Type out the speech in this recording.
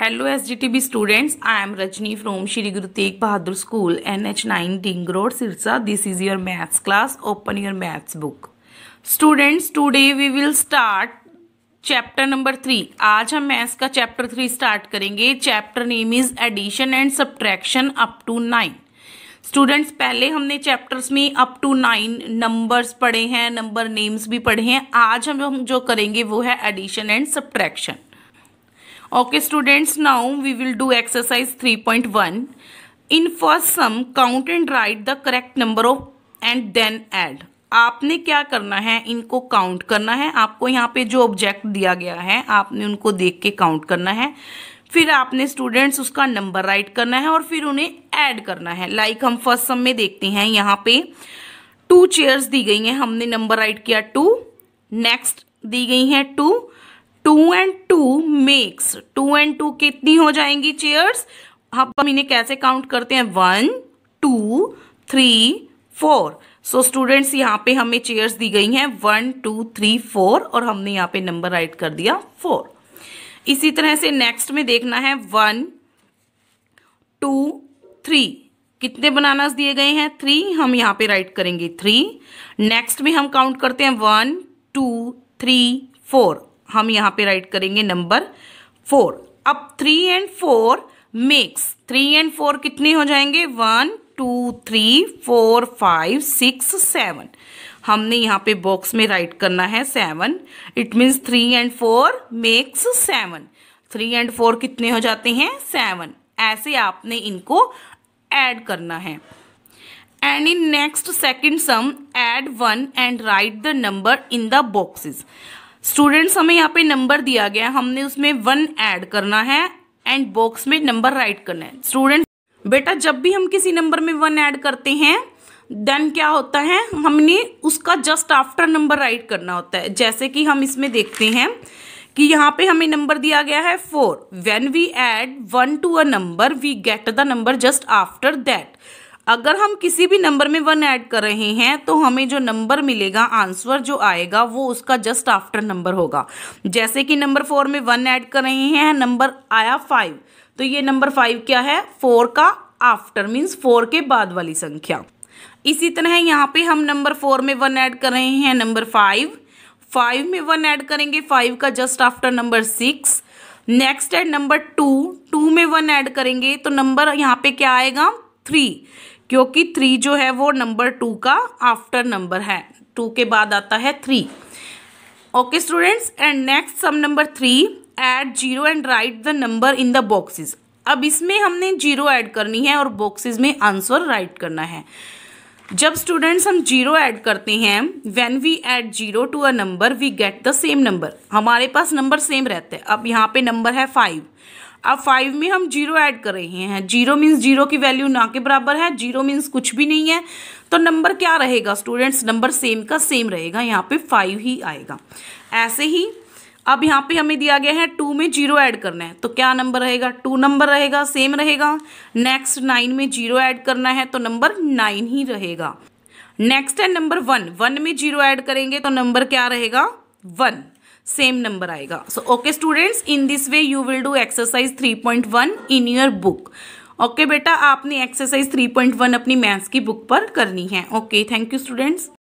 Hello S G T B students I am Rajni from Shri Guru Tegh Bahadur school N H nine Ding road Sirsa this is your maths class open your maths book students today we will start chapter number three आज हम maths का chapter three start करेंगे chapter name is addition and subtraction up to nine students पहले हमने chapters में up to nine numbers पढ़े हैं number names भी पढ़े हैं आज हम जो करेंगे वो है addition and subtraction Okay students, now we will do exercise 3.1. In first sum count and write the correct number of and then add आपने क्या करना है इनको काउंट करना है आपको यहाँ पे जो ऑब्जेक्ट दिया गया है आपने उनको देख के काउंट करना है फिर आपने स्टूडेंट्स उसका नंबर राइट करना है और फिर उन्हें ऐड करना है लाइक like हम फर्स्ट सम में देखते हैं यहाँ पे टू चेयर्स दी गई हैं हमने नंबर राइट किया टू नेक्स्ट दी गई हैं two two and two makes two and two कितनी हो जाएंगी चेयर्स हम इन्हें कैसे काउंट करते हैं one two three four so students यहाँ पे हमें चेयर्स दी गई हैं वन टू थ्री फोर और हमने यहाँ पे नंबर राइट कर दिया फोर इसी तरह से नेक्स्ट में देखना है वन टू थ्री कितने बनानास दिए गए हैं थ्री हम यहाँ पे राइट करेंगे थ्री नेक्स्ट में हम काउंट करते हैं वन टू थ्री फोर हम यहाँ पे राइट करेंगे नंबर फोर अब three and four makes three and four कितने हो जाएंगे one two three four five six seven हमने यहाँ पे बॉक्स में राइट करना है seven it means three and four makes seven three and four कितने हो जाते हैं सेवन ऐसे आपने इनको ऐड करना है and in next second sum add one and write the number in the boxes students हमें यहाँ पे नंबर दिया गया है हमने उसमें वन ऐड करना है एंड बॉक्स में नंबर राइट करना है स्टूडेंट बेटा जब भी हम किसी नंबर में वन ऐड करते हैं देन क्या होता है हमने उसका जस्ट आफ्टर नंबर राइट करना होता है जैसे कि हम इसमें देखते हैं कि यहाँ पे हमें नंबर दिया गया है four when we add one to a number we get the number just after that अगर हम किसी भी नंबर में वन ऐड कर रहे हैं तो हमें जो नंबर मिलेगा आंसर जो आएगा वो उसका जस्ट आफ्टर नंबर होगा जैसे कि नंबर फोर में वन ऐड कर रहे हैं नंबर आया फाइव तो ये नंबर फाइव क्या है फोर का आफ्टर मीन्स फोर के बाद वाली संख्या इसी तरह यहाँ पे हम नंबर फोर में वन ऐड कर रहे हैं नंबर फाइव फाइव में वन ऐड करेंगे फाइव का just after number six next है नंबर टू टू में वन ऐड करेंगे तो नंबर यहाँ पे क्या आएगा थ्री क्योंकि थ्री जो है वो नंबर टू का आफ्टर नंबर है टू के बाद आता है three okay students and next sum number three add zero and write the number in the boxes अब इसमें हमने जीरो ऐड करनी है और बॉक्सेस में आंसर राइट करना है जब स्टूडेंट्स हम जीरो ऐड करते हैं when we add zero to a number we get the same number हमारे पास नंबर सेम रहते हैं अब यहाँ पे नंबर है फाइव अब फाइव में हम जीरो ऐड कर रहे हैं जीरो मीन्स जीरो की वैल्यू ना के बराबर है जीरो मीन्स कुछ भी नहीं है तो नंबर क्या रहेगा स्टूडेंट्स नंबर सेम का सेम रहेगा यहाँ पे फाइव ही आएगा ऐसे ही अब यहाँ पे हमें दिया गया है टू में जीरो ऐड करना है तो क्या नंबर रहेगा टू नंबर रहेगा सेम रहेगा नेक्स्ट नाइन में जीरो ऐड करना है तो नंबर नाइन ही रहेगा नेक्स्ट है नंबर वन वन में जीरो ऐड करेंगे तो नंबर क्या रहेगा वन सेम नंबर आएगा so okay students in this way you will do exercise three point one in your book okay बेटा आपने एक्सरसाइज थ्री पॉइंट वन अपनी मैथ्स की बुक पर करनी है ओके थैंक यू स्टूडेंट्स